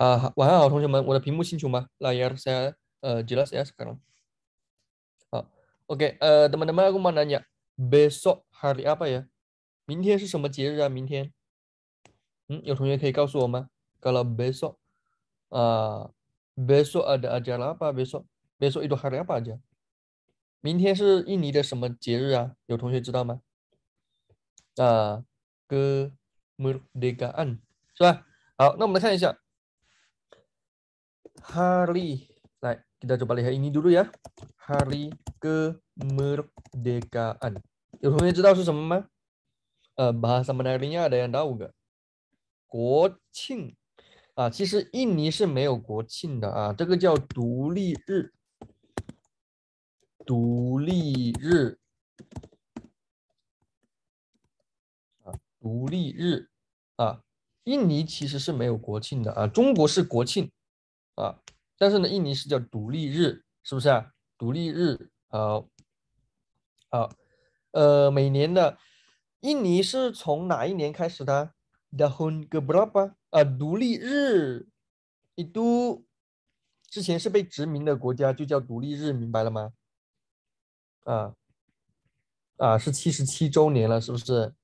Ah, Uh, 晚上好，同学们，我的屏幕清楚吗? Eh, ya sekarang. Ah, eh, teman-teman aku mau nanya, besok hari apa ya? 明天是什么节日啊？明天，嗯，有同学可以告诉我吗？Kalau ya, hmm, ya ah, ada acara apa? itu hari apa aja? Hari，来，我们来试看这个。Hari Kemerdekaan，有同学知道是什么吗？呃，马来西亚的呀，那个国庆啊，其实印尼是没有国庆的啊，这个叫独立日，独立日啊，独立日啊，印尼其实是没有国庆的啊，中国是国庆。啊，但是呢，印尼是叫独立日，是不是啊？独立日，好，好，呃，每年的印尼是从哪一年开始的？a a h u n g e b 啊，独立日，都，之前是被殖民的国家就叫独立日，明白了吗？啊，啊，是七十七周年了，是不是？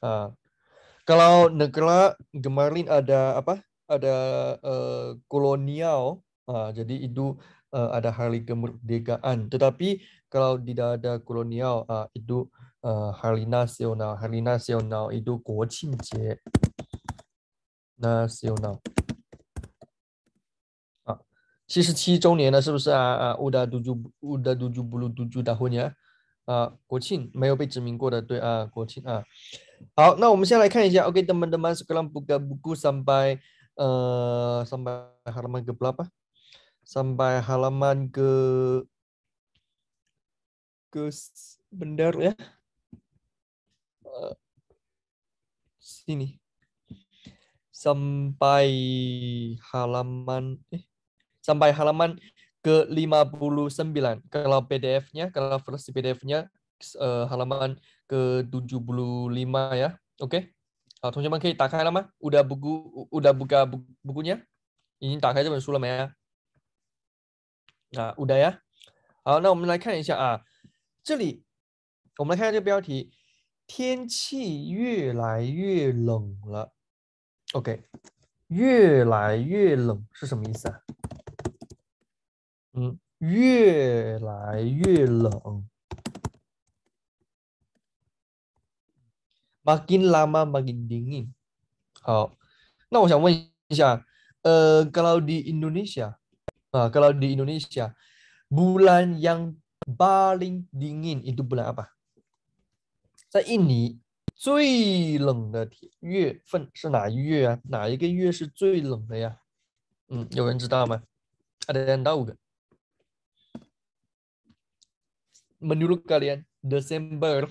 啊，Kalau negara gemarin ada apa？ada uh, kolonial, uh, jadi itu uh, ada hari kemerdekaan. Tetapi kalau tidak ada kolonial, uh, itu uh, eh, hari nasional. Hari nasional itu 国庆节 nasional. 七十七周年了，是不是啊？啊，udah tujuh udah tujuh puluh tujuh tahun ya. ah, kan, ya, teman sekarang buka buku sampai Eh, sampai halaman ke berapa? Sampai halaman ke ke bendar ya. Uh, sini. Sampai halaman eh sampai halaman ke 59. Kalau PDF-nya, kalau versi PDF-nya eh, halaman ke 75 ya. Oke. Okay? 好，同学，们可以打开了吗？已经打开这本书了没啊？达呀，好，那我们来看一下啊，这里我们来看一下这标题：天气越来越冷了。OK，越来越冷是什么意思啊？嗯，越来越冷。makin lama makin dingin. Oh, Nah, saya eh, kalau di Indonesia, nah, kalau di Indonesia bulan yang paling dingin itu bulan apa? apa？在印尼最冷的月份是哪一月啊？哪一个月是最冷的呀？嗯，有人知道吗？Ada ya? ya? hmm, yang tahu gak? Menurut kalian Desember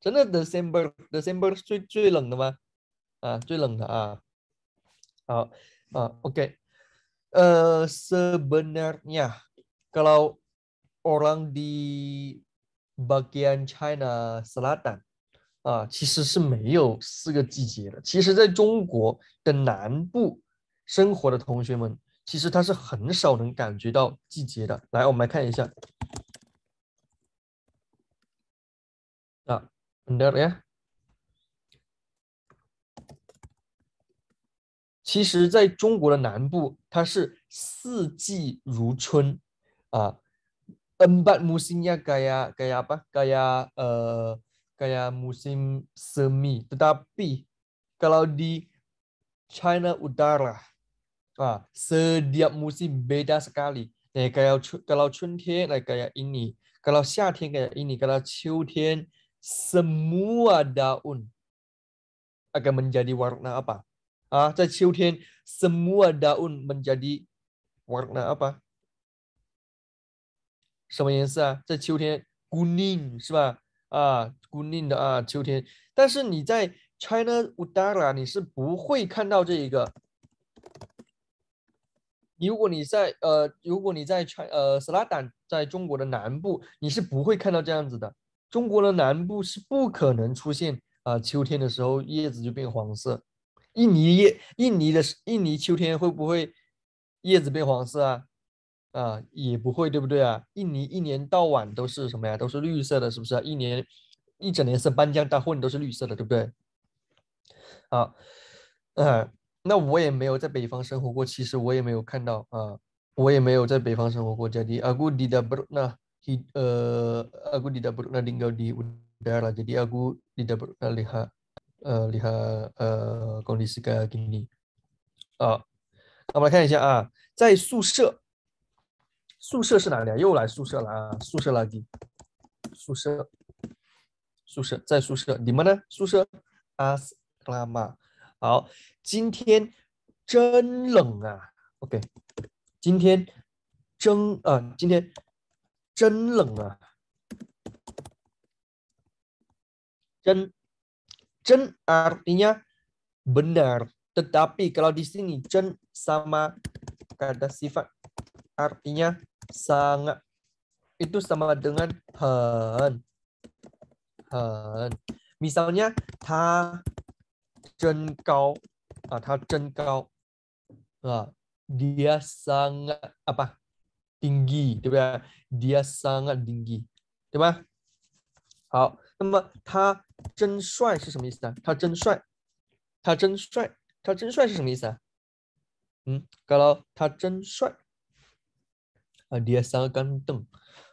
真的 December December 是最最冷的吗？啊，最冷的啊，好啊，OK，呃，Sebenarnya kalau orang di bagian China Selatan，啊，其实是没有四个季节的。其实在中国的南部生活的同学们，其实他是很少能感觉到季节的。来，我们来看一下，啊。Bentar ya. 其实，在中国的南部，它是四季如春啊。Empat musimnya gaya gaya apa? Gaya, uh, gaya musim semi. Tetapi kalau di China Utara, ah, setiap musim beda sekali. Eh, kalau kalau 春天 kayak ini, kalau 夏天 kayak ini, kalau 秋天 semua daun akan menjadi warna apa？啊，在秋天，semua daun menjadi warna apa？什么颜色啊？在秋天，kuning 是吧？啊，kuning 的啊，秋天。但是你在 China Utara 你是不会看到这一个。如果你在呃，如果你在 c 呃，Selatan 在中国的南部，你是不会看到这样子的。中国的南部是不可能出现啊，秋天的时候叶子就变黄色。印尼叶，印尼的印尼秋天会不会叶子变黄色啊？啊，也不会，对不对啊？印尼一年到晚都是什么呀？都是绿色的，是不是？一年一整年是搬家、大混，都是绿色的，对不对？啊，嗯，那我也没有在北方生活过，其实我也没有看到啊，我也没有在北方生活过。加迪阿古迪的布鲁那。uh, aku tidak pernah tinggal di udara jadi aku tidak pernah lihat uh, lihat uh, kondisi kayak gini uh, 那我们来看一下啊，在宿舍，宿舍是哪里啊？又来宿舍了啊！宿舍 lagi，宿舍，宿舍在宿舍，你们呢？宿舍，asrama。好，今天真冷啊。OK，今天真啊、呃，今天 artinya benar, tetapi kalau di sini jen sama kata sifat artinya sangat itu sama dengan hen. Hen. Misalnya ta jen kau, ah, ta jen kau. Ah, dia sangat apa? Dingy 对不对？Dia sangat dingy 对吧？好，那么他真帅是什么意思呢？他真帅，他真帅，他真帅是什么意思啊？嗯，Kalau dia sangat ganteng，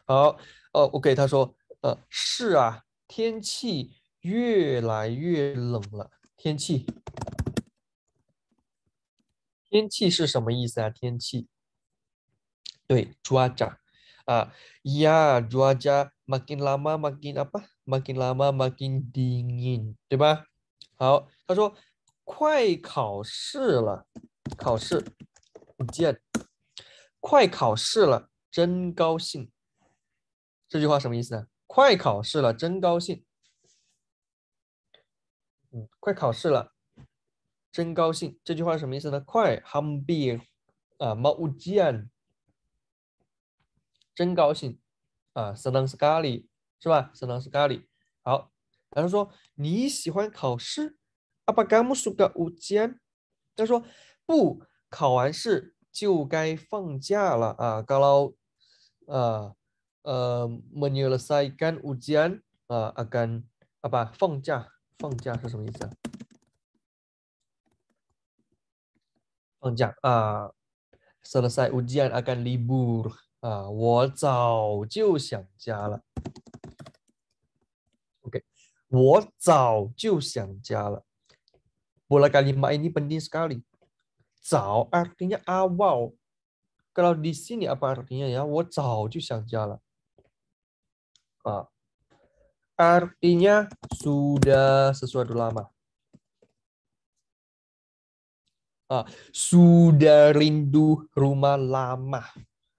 好，哦我给他说，呃，是啊，天气越来越冷了，天气。天气是什么意思啊？天气。对，天气啊，yeah，i 气，lama 每天，每天，每天，每 a 每天，每天，每天，每天，每天，每天，每天，每天，每天，每天，对吧？好，他说快考试了，考试天，每天，每天，每天，每天，每天，每天，每天，每天，每天，快天，每天，每天，每天，每天，每天，每天，每天，每天，每天，每天，每天，每天，每天，每天，每天，每天，每天，真高兴，啊，食堂 a l i 是吧？食堂 a l i 好，后说你喜欢考试，suka 唔数个 a n 他说不，考完试就该放假了啊，甘咯，呃呃，monyu leseai gan ujian 啊，a n 啊不放假放假是什么意思啊？放假啊，selesai ujian akan libur。啊，我早就想家了。Oke, okay. 我早就想家了。Bola kalimat ini penting sekali. Zao artinya awal. Kalau di sini apa artinya ya? Wo Ah. Artinya sudah sesuatu lama. Ah, sudah rindu rumah lama.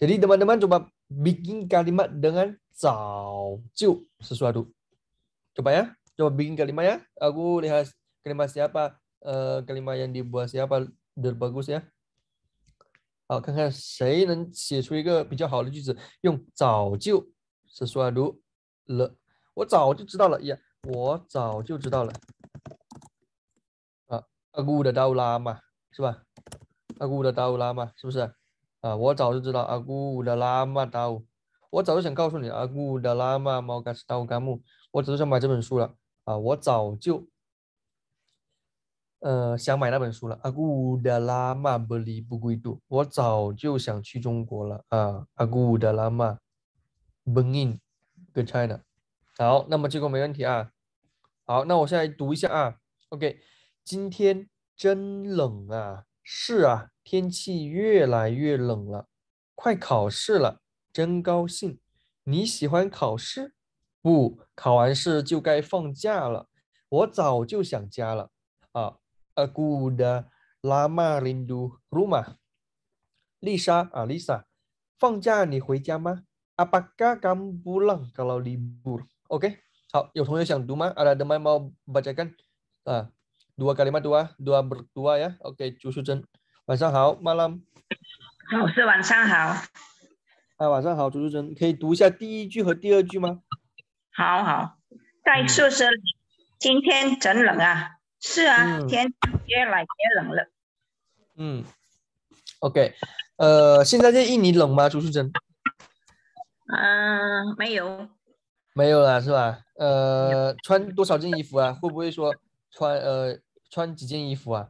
Jadi teman-teman coba bikin kalimat dengan zao sesuatu. Coba ya, coba bikin kalimat ya. Aku lihat kalimat siapa, eh, kalimat yang dibuat siapa biar bagus ya. 好，看看谁能写出一个比较好的句子，用早就啊，我早就知道阿古乌达拉玛达乌，我早就想告诉你阿古乌达拉玛毛嘎斯达乌甘木，我早就想买这本书了啊，我早就，呃，想买那本书了阿古乌达拉玛不离不归度，我早就想去中国了啊，阿古乌达拉玛 b r i n g in t o China。好，那么这个没问题啊，好，那我现在读一下啊，OK，今天真冷啊。是啊，天气越来越冷了，快考试了，真高兴。你喜欢考试？不，考完试就该放假了。我早就想家了啊。呃，good，lama lindo luma。丽莎啊，丽莎，放假你回家吗？Apakah kamu pulang kalau libur？OK，好，有同学想读吗？阿拉德迈，我拜读看啊。二个字嘛，二二伯伯二呀，OK，朱淑珍，晚上好，晚上好，我是晚上好，啊，晚上好，朱淑珍，可以读一下第一句和第二句吗？好好，在宿舍，里，今天真冷啊！是啊，天越来越冷了。嗯，OK，呃，现在在印尼冷吗？朱淑珍？啊，没有，没有了是吧？呃，穿多少件衣服啊？会不会说穿呃？穿几件衣服啊？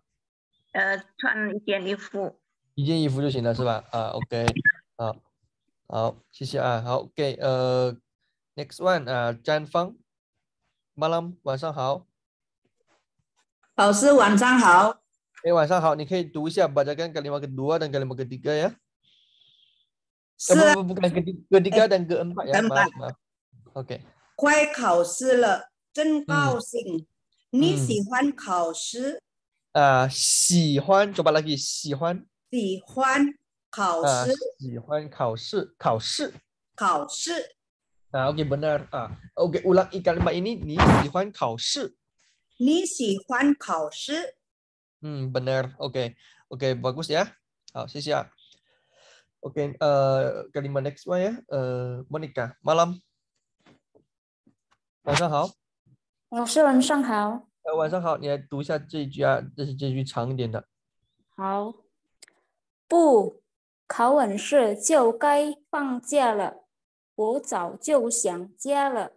呃，穿一件衣服，一件衣服就行了，是吧？啊，OK，好，好，谢谢啊，好，OK，呃，Next one 啊，詹芳马 a 晚上好，老师晚上好，哎，晚上好，你可以读一下吧，这个是第嘛个二，跟第嘛个三呀？是。不是不是不是，第嘛个三跟第嘛个四呀？四。OK。快考试了，真高兴。你喜欢考试？啊、呃，喜欢 coba lagi 喜欢。喜欢考试。喜欢考试，考试。考试。Nah, oke okay, benar. oke okay, ulang kalimat ini ni shi. Ni shi. Hmm, benar. Oke. Okay. Oke, okay, bagus ya. Oh, Oke, okay, uh, kalimat next one ya. Uh, menikah malam. Halo, 老师，晚上好。哎，晚上好，你来读一下这一句啊，这是这句长一点的。好，不考完试就该放假了，我早就想家了。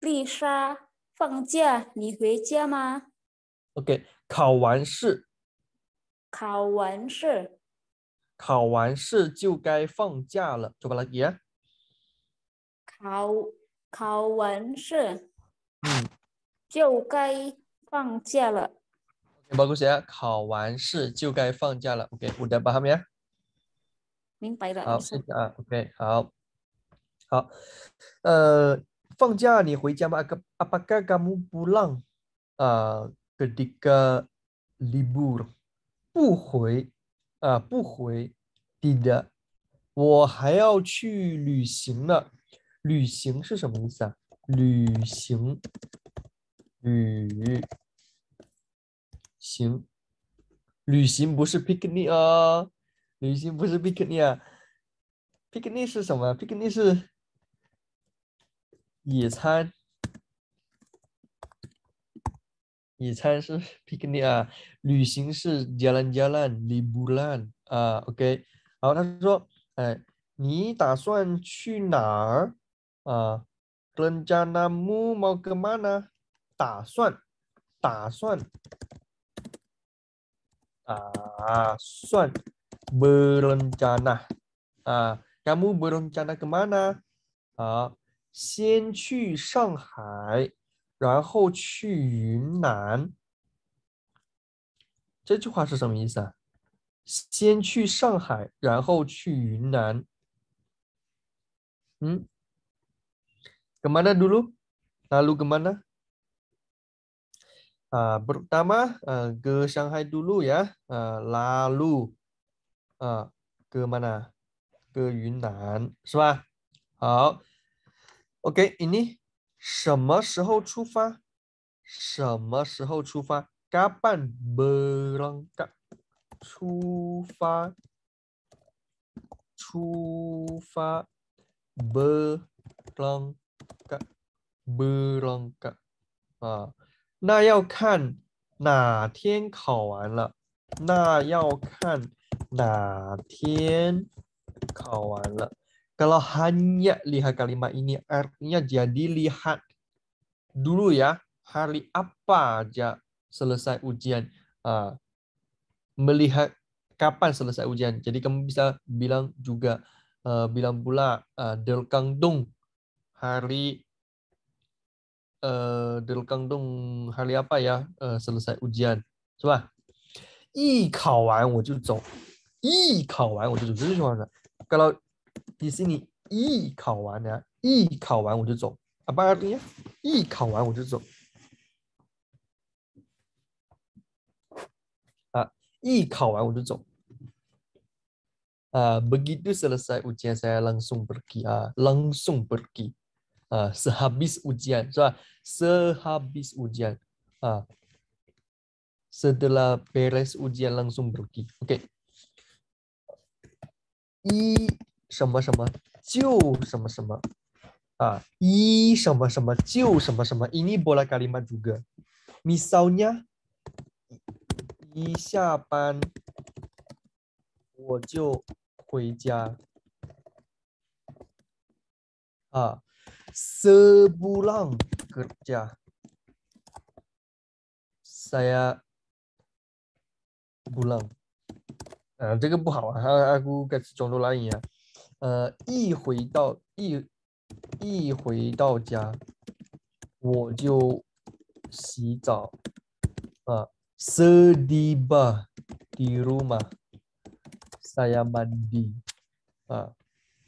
丽莎，放假你回家吗？OK，考完试。考完试。考完试就该放假了，怎么了，姐。考考完试。就该放假了。什么故事啊？考完试就该放假了。OK，不得，把他们呀。明白了。好，谢谢啊。OK，好，好，呃，放假你回家吧。阿巴嘎嘎木布浪啊，格迪嘎，libur，不回啊，不回，d 对的。我还要去旅行呢。旅行是什么意思啊？旅行。旅行，旅行不是 picnic 啊，旅行不是 picnic，picnic 啊是什么？picnic 是野餐，野餐是 picnic 啊，旅行是 jalan-jalan, liburan 啊，OK，然后他说，哎，你打算去哪儿啊？Kenjana mau ke mana？打算，打算，打算，b 没 a n a 啊，干 n a k e m 干嘛呢？啊，先去上海，然后去云南。这句话是什么意思啊？先去上海，然后去云南。嗯，kemana dulu，lalu kemana？Eh, pertama uh, ke Shanghai dulu ya, uh, lalu uh, ke mana? Ke Yunnan, ini Kapan berangkat? Cufa, cufa, berangkat, berangkat. Ah. 那要看哪天考完了，那要看哪天考完了。Kalau hanya lihat kalimat ini artinya jadi lihat dulu ya hari apa aja selesai ujian. Uh, melihat kapan selesai ujian. Jadi kamu bisa bilang juga uh, bilang pula uh, ah, delkang dong hari 呃，德刚动哈利亚拜呀，呃，selesai eh, ujian apa ya, eh, selesai i 考完呢，一考完我就走，apa artinya？一考完我就走。啊，一考完我就走。啊，begitu selesai ujian saya langsung pergi 啊，langsung ah, pergi。uh, sehabis ujian. So, sehabis ujian. Uh, setelah beres ujian langsung pergi. Oke. Okay. I sama sama, jiu sama sama. Ah, i sama sama, jiu sama sama. Ini bola kalimat juga. Misalnya, i xiaban, wo jiu hui jia. Ah, sebulang kerja saya bulang，啊，这个不好啊，阿阿姑开始讲多难言，呃，一回到一一回到家，我就洗澡啊，sehaba di rumah saya mandi 啊。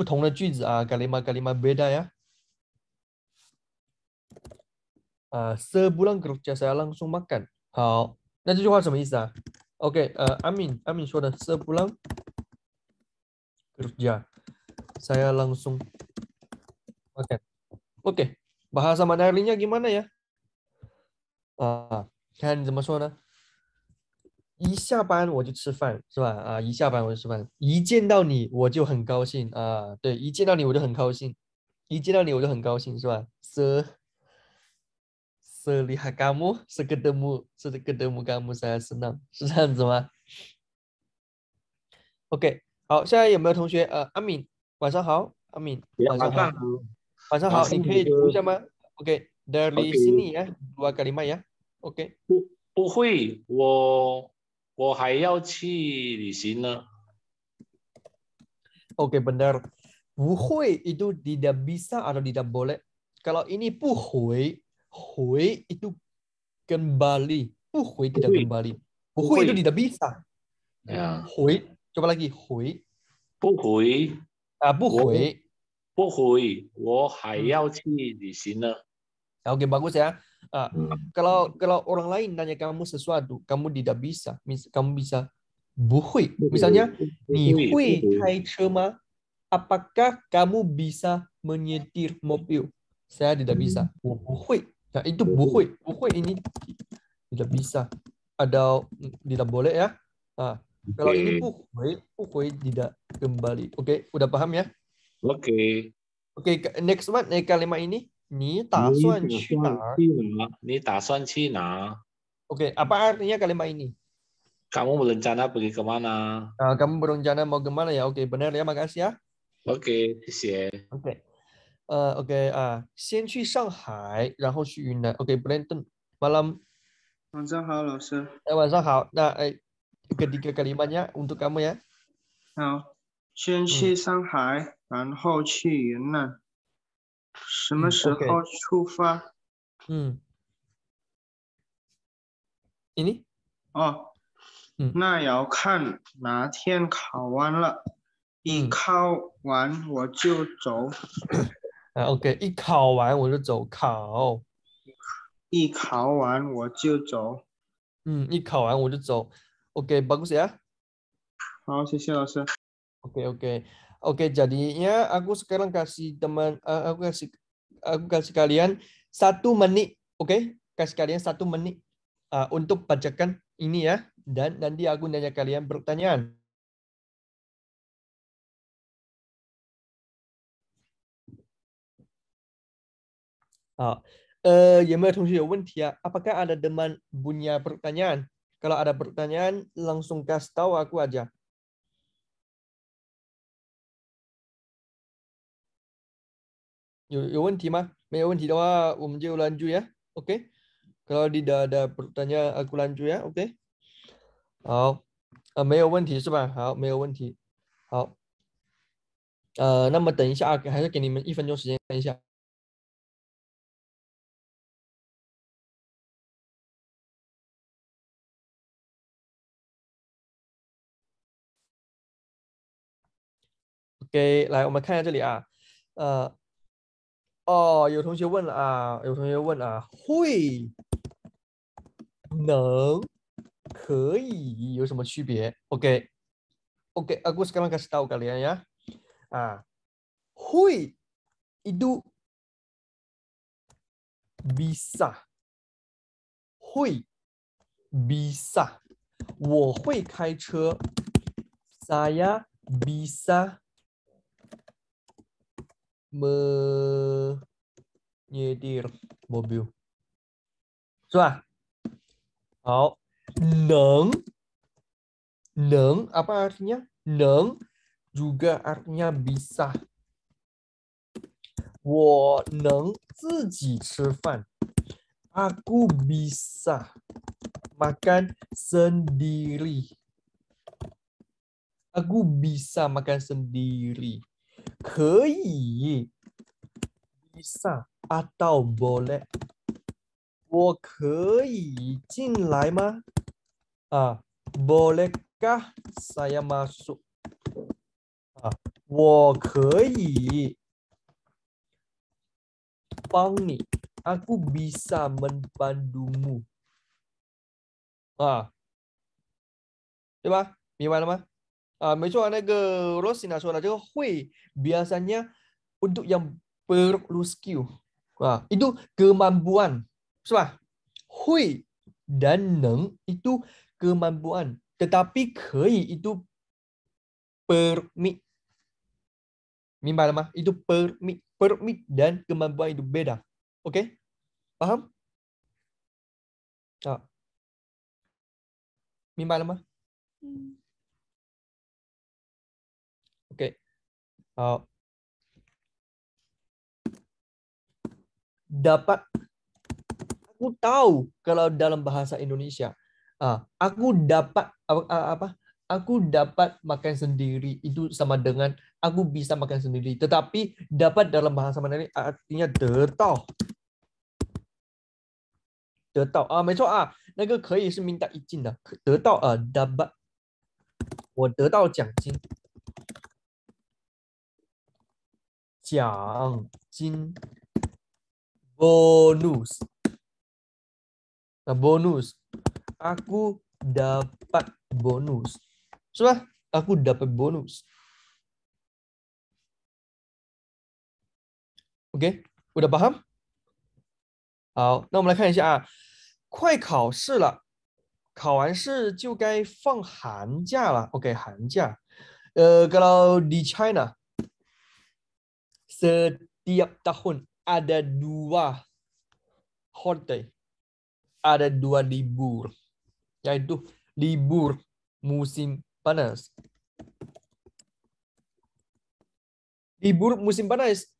不同的句子啊，kalimat beda ya. Uh, sebulan kerja saya langsung makan. 好，那这句话什么意思啊？OK，呃，阿敏阿敏说的，sebulan uh, kerja saya langsung makan. OK，bahasa Mandarinnya gimana ya？啊、uh,，看你怎么说呢？Ah, 一下班我就吃饭，是吧？啊，一下班我就吃饭。一见到你我就很高兴啊，对，一见到你我就很高兴，一见到你我就很高兴，是吧？是是利哈甘木是格德木是的格德木甘木山是哪？是这样子吗？OK，好，现在有没有同学？呃，阿敏，晚上好，阿敏，晚上好，晚上好，你可以读一下吗？OK，Darli Sini ya，dua kalima ya，OK，不不会，我。我还要去旅行呢。OK benar. Buhui itu tidak bisa atau tidak boleh. Kalau ini buhui, hui itu kembali. Buhui tidak kembali. Buhui itu tidak bisa. Ya. Hui. Coba lagi hui. Buhui. Ah, buhui. Buhui. 我还要去旅行呢. Oke okay, bagus ya. Uh, hmm. Kalau kalau orang lain tanya kamu sesuatu, kamu tidak bisa. Mis, kamu bisa buhui. Misalnya, ni hui kai ma? Apakah kamu bisa menyetir mobil? Saya tidak hmm. bisa. Buhui. Nah, ya, itu buhui. Buhui ini tidak bisa. Ada tidak boleh ya. Uh, kalau okay. ini buhui, buhui tidak kembali. Oke, okay, udah paham ya? Oke. Okay. Oke, okay, next one, e kalimat ini. 你打算去哪儿？你打算去哪？Oke, apa artinya kalimat ini? Kamu berencana pergi ke mana? Ah kamu berencana mau kemana ya? Oke, okay, benar ya, makasih ya. Oke, okay, sih. Oke, uh, oke ah, uh, 先去上海，然后去云南。Oke，Brandon, malam. Wanzang hao, Nah, ketiga kalimatnya untuk kamu ya. Nah, 什么时候出发？嗯，你呢？哦，那要看哪天考完了。一考完我就走。啊，OK，一考完我就走。考一考完我就走。嗯，一考完我就走。OK，不客气啊。好，谢谢老师。OK，OK。Oke, jadinya aku sekarang kasih teman, eh, aku kasih aku kasih kalian satu menit, oke? Kasih kalian satu menit eh, untuk bacakan ini ya, dan nanti aku nanya kalian pertanyaan. Uh, uh, ya, Apakah ada teman punya pertanyaan? Kalau ada pertanyaan, langsung kasih tahu aku aja. 有有问题吗？没有问题的话，我们就 lanju 呀。OK，如果没得没得，朋友问，我 l a 呀。OK，好，啊，没有问题是吧？好，没有问题。好，呃，那么等一下，啊，还是给你们一分钟时间等一下。OK，来，我们看一下这里啊，呃。哦，有同学问了啊，有同学问了，会、能、可以有什么区别？OK，OK，aku sekarang kasih tahu kalian ya，啊，会，ido，bisa，会，bisa，我会开车，saya bisa。mobil, neng, neng, apa artinya? Neng juga artinya bisa. Wo, neng, Aku bisa makan sendiri. Aku bisa makan sendiri. Kei bisa atau boleh. Ah, bolehkah saya masuk? Ah, bisa membantumu. Ah, 啊，没错，那个 Rosina 说了，这个会 biasanya untuk yang perlu skill. Ha, ah, itu kemampuan. Betul Hui dan neng itu kemampuan. Tetapi kei itu permit. Mimba lah Itu permit. Permit dan kemampuan itu beda. Okey? Faham? Tak. Ah. Mimba lah hmm. Oh. dapat aku tahu kalau dalam bahasa Indonesia uh, aku dapat uh, apa aku dapat makan sendiri itu sama dengan aku bisa makan sendiri tetapi dapat dalam bahasa Mandarin artinya Ah, Ah, betul. itu detau 得到啊，没错啊，那个可以是命带一进的，得到啊，dapat，我得到奖金。奖金，bonus，那 bonus，我得得 bonus，是吧？a 我得得 bonus，OK，我得把 ham，好，那我们来看一下啊，快考试了，考完试就该放寒假了，OK，寒假，呃，kalau di China。setiap tahun ada dua holiday, ada dua libur, yaitu libur musim panas. Libur musim panas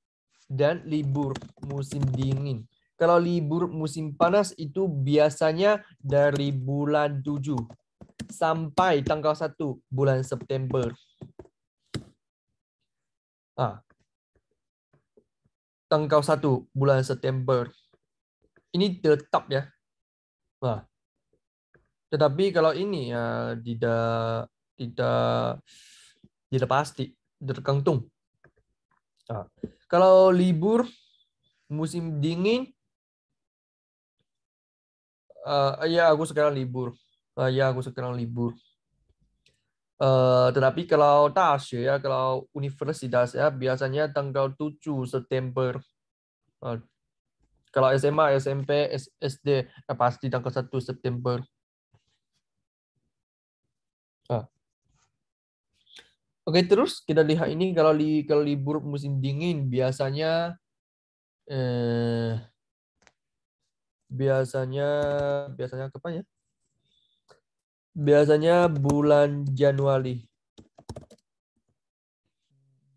dan libur musim dingin. Kalau libur musim panas itu biasanya dari bulan 7 sampai tanggal 1 bulan September. Ah, tanggal 1 bulan September. Ini tetap ya. wah. Tetapi kalau ini ya tidak tidak tidak pasti, tergantung. Nah. Kalau libur musim dingin uh, ya aku sekarang libur. Uh, ya aku sekarang libur. Uh, tetapi kalau dashi ya, ya, kalau universitas ya biasanya tanggal 7 September. Uh, kalau SMA, SMP, SD ya eh, pasti tanggal 1 September. Uh. Oke, okay, terus kita lihat ini kalau li, kalau libur musim dingin biasanya eh biasanya biasanya kapan ya? Biasanya bulan Januari.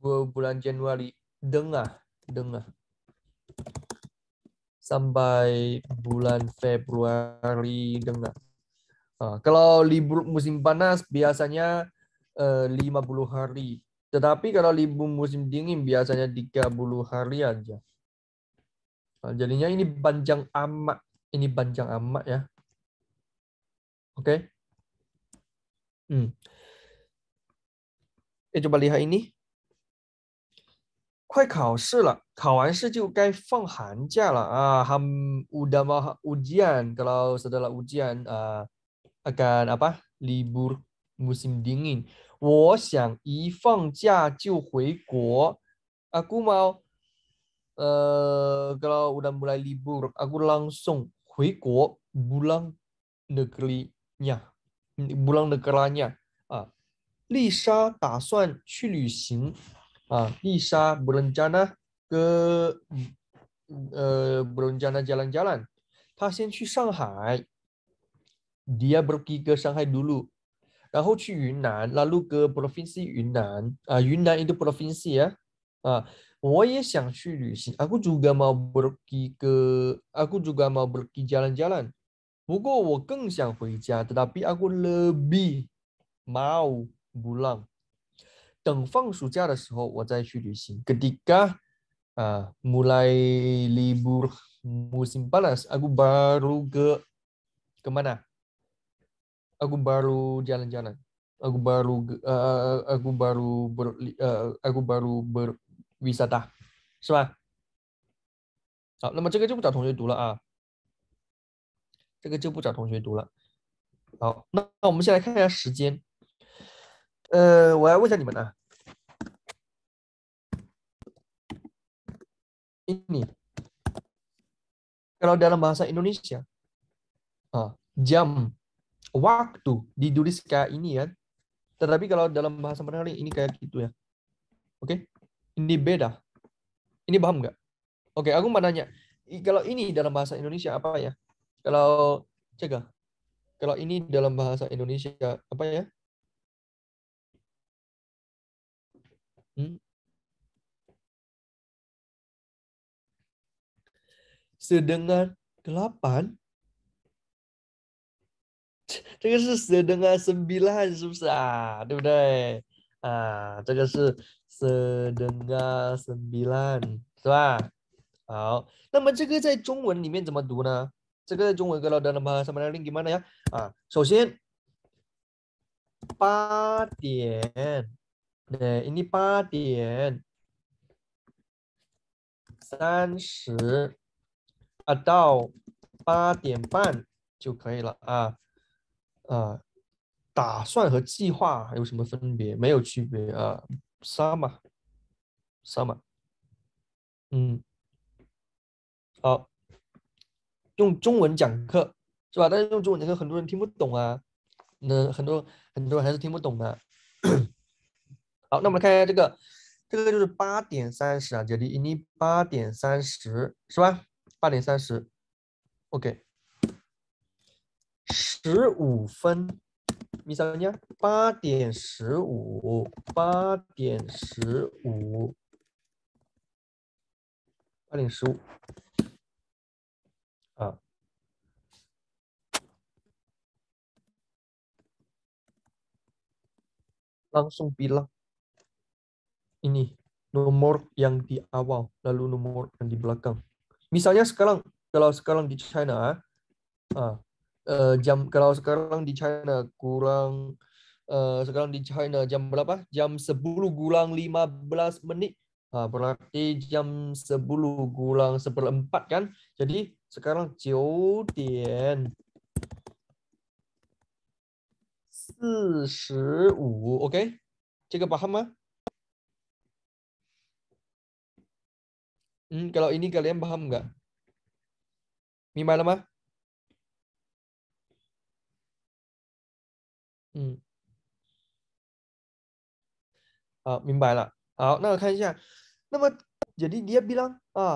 Bulan Januari. Dengah. Dengah. Sampai bulan Februari. Dengah. Ah, kalau libur musim panas biasanya eh, 50 hari. Tetapi kalau libur musim dingin biasanya 30 hari aja. Ah, jadinya ini panjang amat. Ini panjang amat ya. Oke. Okay? Hmm. 也就把厉害你，快考试了，考完试就该放寒假了啊！Ham eh, udah mau ujian, kalau setelah ujian uh, akan apa libur musim dingin. mau uh, kalau udah mulai libur, aku langsung 回国 pulang negerinya. Lisa berencana ke berencana jalan jalan Dia pergi ke Shanghai dulu，然后去云南，lalu ke provinsi 云南啊，云南 itu provinsi ya 啊。我也想去旅行。Aku juga mau pergi ke, aku juga mau pergi jalan-jalan tetapi aku lebih mau pulang. Ketika uh, mulai libur musim panas, aku baru ke kemana? Aku baru jalan-jalan. Aku baru uh, aku baru ber, uh, aku baru berwisata, berwisata，是吧？好，那么这个就不找同学读了啊。这个就不找同学读了。好，那那我们先来看一下时间。呃，我来问一下你们呢，ini kalau dalam bahasa Indonesia ah, jam waktu ditulis kayak ini ya tetapi kalau dalam bahasa Mandarin ini kayak gitu ya oke okay? ini beda ini paham nggak oke okay, aku mau nanya kalau ini dalam bahasa Indonesia apa ya kalau cegah kalau ini dalam bahasa Indonesia apa ya hmm? sedengar delapan sedengar sembilan Ah, susah 对不对啊这个是 sedengar sembilan 是吧好那么这个在中文里面怎么读呢这个中文跟老的什么什么的另一半呢呀啊，首先八点，对，你八点三十啊到八点半就可以了啊啊，打算和计划有什么分别？没有区别啊，什嘛，什嘛，嗯，好。用中文讲课是吧？但是用中文讲课，很多人听不懂啊。那很多很多人还是听不懂的。好，那我们看一下这个，这个就是八点三十啊，这里你八点三十是吧？八点三十，OK，十五分，米莎，你八点十五，八点十五，八点十五。Ah. langsung bilang ini nomor yang di awal lalu nomor yang di belakang. Misalnya sekarang kalau sekarang di China ah, eh, jam kalau sekarang di China kurang eh, sekarang di China jam berapa? Jam 10 kurang 15 menit. Ah, berarti jam 10 kurang seperempat kan? Jadi sekarang 9.45, uh, oke cek paham mah hmm, kalau ini kalian paham enggak minimal mah hmm. ah minimal lah ah nah kita lihat nah jadi dia bilang ah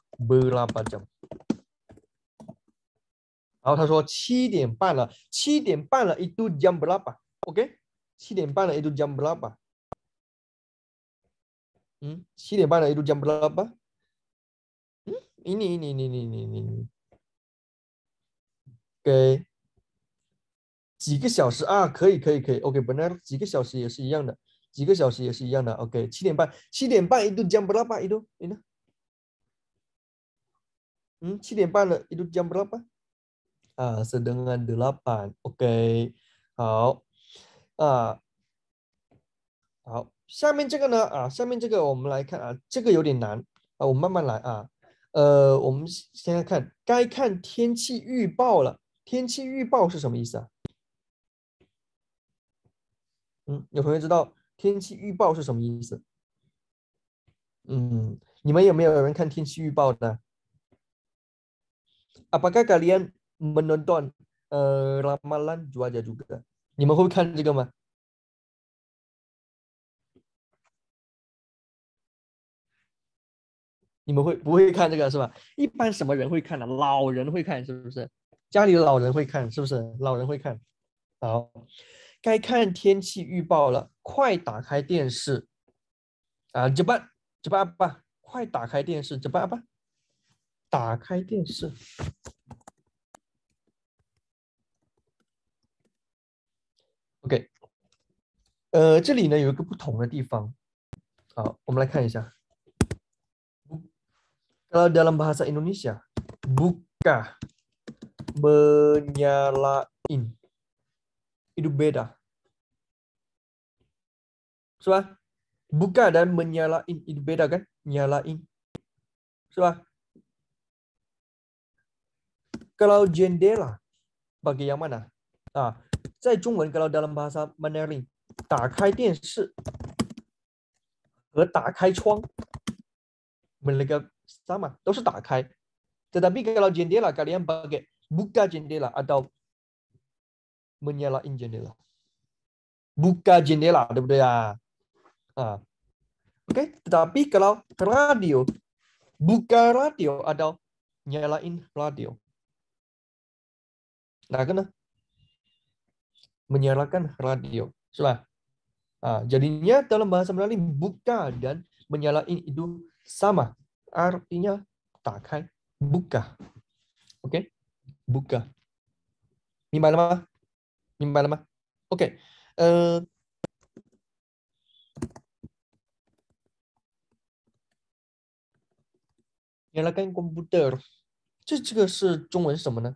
berapa jam? Lalu 他说七点半了，七点半了 itu jam berapa? Oke, okay? 七点半了 itu jam berapa? Hmm? 七点半了 itu jam berapa? Hmm? Ini, ini, ini, ini, ini, ini. Oke. Okay. 几个小时啊，可以可以可以，OK benar，几个小时也是一样的，几个小时也是一样的，OK 七点半，七点半 itu jam berapa itu ini 嗯，七点半了，印度是不号吧？啊，是等于板 OK，好，啊，好，下面这个呢？啊，下面这个我们来看啊，这个有点难啊，我们慢慢来啊。呃，我们现在看，该看天气预报了。天气预报是什么意思啊？嗯，有朋友知道天气预报是什么意思？嗯，你们有没有人看天气预报的？啊？akah kalian menonton ramalan cuaca juga？你们会看这个吗？你们会不会看这个是吧？一般什么人会看呢？老人会看，是不是？家里的老人会看，是不是？老人会看。好，该看天气预报了，快打开电视啊！爸爸，爸爸，快打开电视，爸爸。打开电视。OK，呃，这里呢有一个不同的地方，好，我们来看一下。Kalau dalam bahasa Indonesia, buka menyalain itu beda, Buka dan menyalain itu beda kan? Nyalain, Sudah? Kalau jendela bagi yang mana? Ah, 在中文 kalau dalam bahasa Mandarin, Mereka sama Tetapi kalau jendela kalian pakai buka jendela atau menyalain jendela. Buka jendela, betul betul ya. Ah. Oke, okay? tetapi kalau radio, buka radio atau nyalain radio. Nah, menyalakan radio. Sudah. Nah, jadinya dalam bahasa melayu buka dan menyalain itu sama. Artinya takai, buka. Oke? Okay? Buka. Mimbar lama? Mimbar lama? Oke. Okay. Uh, eh, nyalakan komputer. 这这个是中文是什么呢？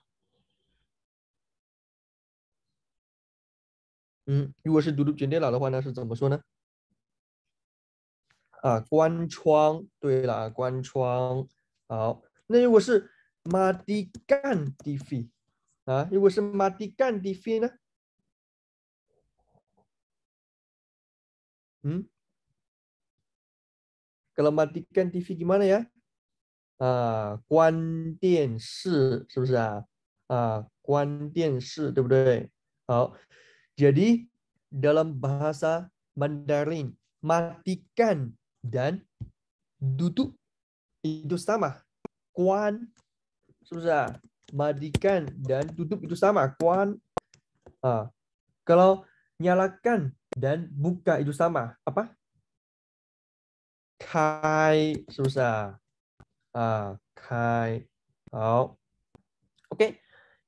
嗯，如果是读读卷电脑的话，呢，是怎么说呢？啊，关窗。对了，关窗。好，那如果是马蒂干的飞啊，如果是马蒂干的飞呢？嗯，kalau matikan TV gimana ya？啊，关电视是不是啊？啊，关电视对不对？好。Jadi dalam bahasa Mandarin, matikan dan duduk itu sama. Kuan susah. Matikan dan tutup itu sama. Kuan ah. kalau nyalakan dan buka itu sama. Apa? Kai susah. Ah, kai. Oh. Oke. Okay.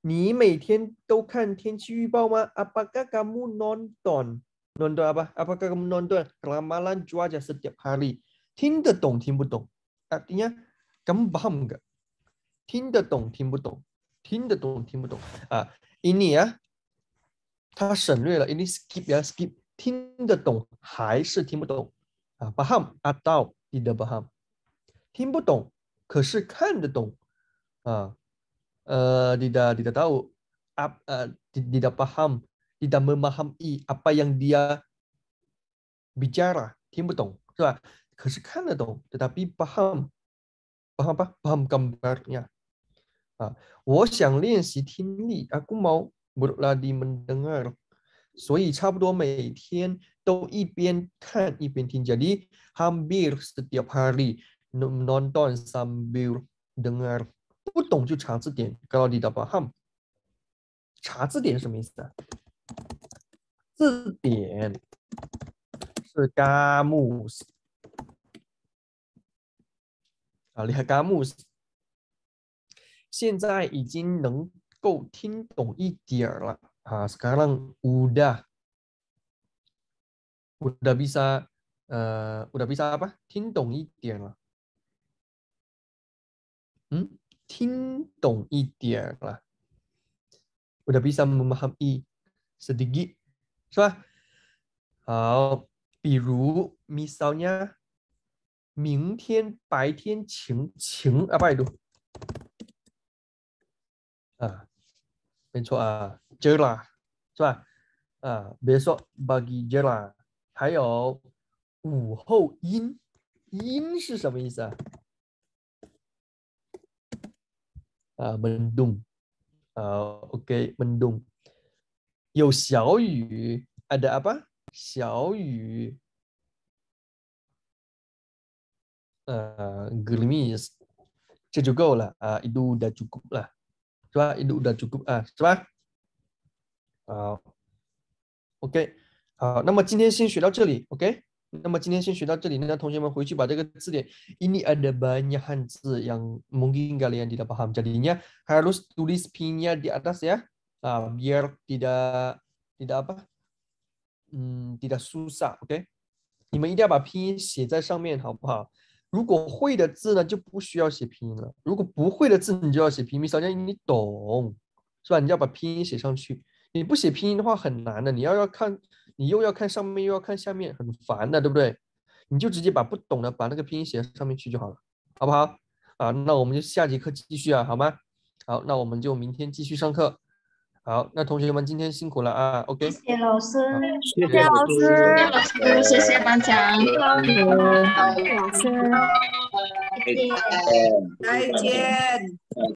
你每天都看天气预报吗？阿巴嘎 o n 暖段暖段阿爸阿巴嘎嘎木 a 段 e 马兰抓 p 十点哈利听得懂听不懂啊？点呀？咁不罕噶？听得懂听不懂？听得懂听不懂啊？印尼啊，他省略了，印 i skip ya skip 听得懂还是听不懂啊？不罕不罕，听不懂可是看得懂啊？uh, tidak tahu ap, uh, tidak paham tidak memahami apa yang dia bicara 听不懂是吧？可是看得懂，tetapi paham paham apa paham gambarnya ah, aku mau berlatih kan, jadi hampir setiap hari nonton sambil dengar。不懂就查字典，高丽的吧？哈，查字典是什么意思啊？字典是甘木斯啊，厉害甘木斯，现在已经能够听懂一点了啊！sekarang u d a h u d a h bisa，呃，u d a h bisa apa？听懂一点了，嗯？听懂一点啦，我有比上能嘛？含意，是滴，是吧？好，比如，Misanya，明天白天晴晴，啊，拜读啊，没错啊，晴啦，是吧？啊别说 bagi jela，还有午后阴阴是什么意思？Mendung, mendung. oke Ada apa? lah. Uh, itu udah cukup lah, Itu udah cukup Oke, 啊，是吧？好，OK，好，那么今天先学到这里，OK。那么今天先学到这里，那同学们回去把这个字典。ini ada banyak hanz yang mungkin kalian tidak paham. Jadi nya harus tulis p i n y i di atas ya，啊，biar tidak tidak apa，嗯，tidak susah，ok？Okay? 你们一定要把拼音写在上面，好不好？如果会的字呢，就不需要写拼音了。如果不会的字，你就要写拼音，首先你懂，是吧？你要把拼音写上去。你不写拼音的话，很难的。你要要看。你又要看上面，又要看下面，很烦的，对不对？你就直接把不懂的，把那个拼音写上面去就好了，好不好？啊，那我们就下节课继续啊，好吗？好，那我们就明天继续上课。好，那同学们今天辛苦了啊。OK，谢谢老师，谢谢老师，谢谢班长，谢谢老师，再见，再见。